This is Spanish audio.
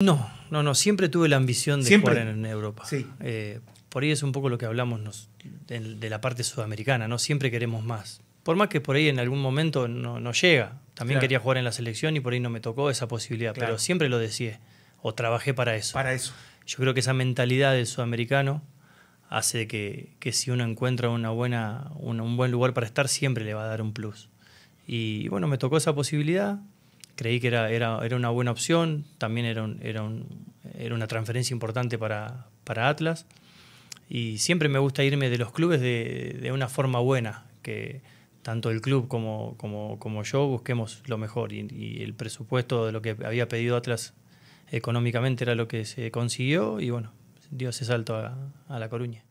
No, no, no, siempre tuve la ambición de jugar en, Europa. Sí. Eh, por ahí es un poco lo que hablamos de, la parte sudamericana, ¿no? Siempre queremos más. Por más que por ahí en algún momento no, llega. También quería jugar en la selección y por ahí no me tocó esa posibilidad, pero siempre lo decía o trabajé para eso. Para eso. Yo creo que esa mentalidad del sudamericano hace que, si uno encuentra una buena, un buen lugar para estar, siempre le va a dar un plus. Y bueno, me tocó esa posibilidad, creí que era, era, una buena opción, también era, era, era una transferencia importante para, para, Atlas. Y siempre me gusta irme de los clubes de, una forma buena, que tanto el club como, como, yo busquemos lo mejor. Y, el presupuesto de lo que había pedido Atlas económicamente era lo que se consiguió y bueno, dio ese salto a, a La Coruña.